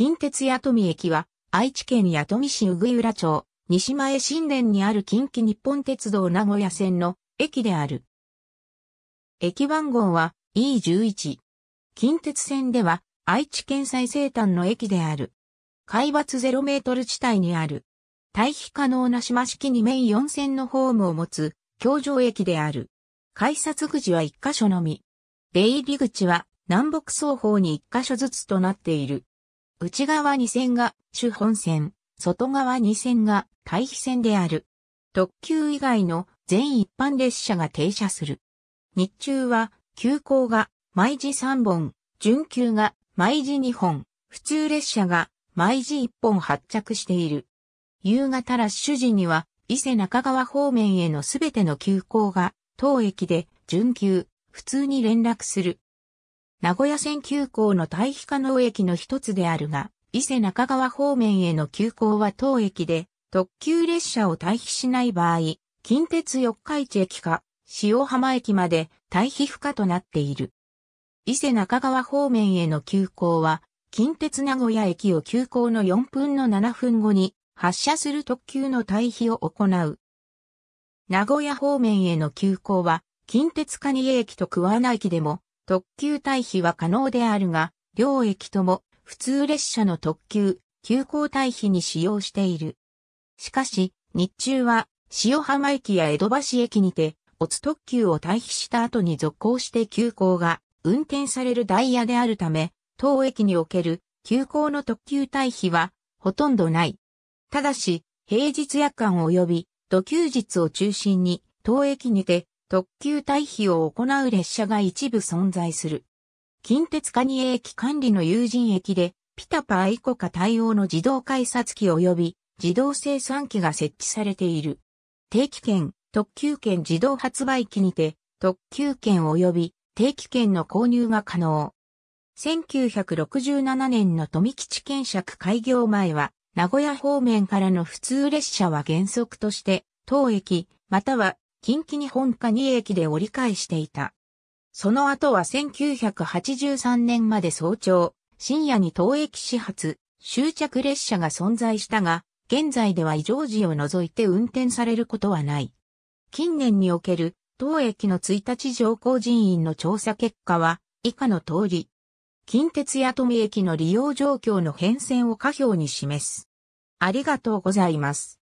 近鉄弥富駅は、愛知県弥富市宇浦町、西前新田にある近畿日本鉄道名古屋線の駅である。駅番号は E11。近鉄線では愛知県最西端の駅である。海抜0メートル地帯にある。退避可能な島式に面4線のホームを持つ、橋上駅である。改札口は1箇所のみ。出入り口は南北双方に1箇所ずつとなっている。内側2線が主本線、外側2線が対比線である。特急以外の全一般列車が停車する。日中は、急行が毎時3本、準急が毎時2本、普通列車が毎時1本発着している。夕方ラッシュ時には、伊勢中川方面へのすべての急行が、当駅で準急、普通に連絡する。名古屋線急行の対比可能駅の一つであるが、伊勢中川方面への急行は当駅で、特急列車を対比しない場合、近鉄四日市駅か、塩浜駅まで対比不可となっている。伊勢中川方面への急行は、近鉄名古屋駅を急行の4分の7分後に発車する特急の対比を行う。名古屋方面への急行は、近鉄蟹江駅と桑名駅でも特急退避は可能であるが、両駅とも普通列車の特急、急行退避に使用している。しかし、日中は、塩浜駅や江戸橋駅にて、オツ特急を退避した後に続行して急行が運転されるダイヤであるため、当駅における急行の特急退避はほとんどない。ただし、平日夜間及び土休日を中心に当駅にて特急退避を行う列車が一部存在する。近鉄カニエ駅管理の有人駅で、ピタパイコカ対応の自動改札機及び自動生産機が設置されている。定期券、特急券自動発売機にて、特急券及び定期券の購入が可能。1967年の富吉検釈開業前は、名古屋方面からの普通列車は原則として、当駅、または近畿日本下2駅で折り返していた。その後は1983年まで早朝、深夜に当駅始発、終着列車が存在したが、現在では異常時を除いて運転されることはない。近年における当駅の1日乗降人員の調査結果は以下の通り、近鉄や富駅の利用状況の変遷を下表に示す。ありがとうございます。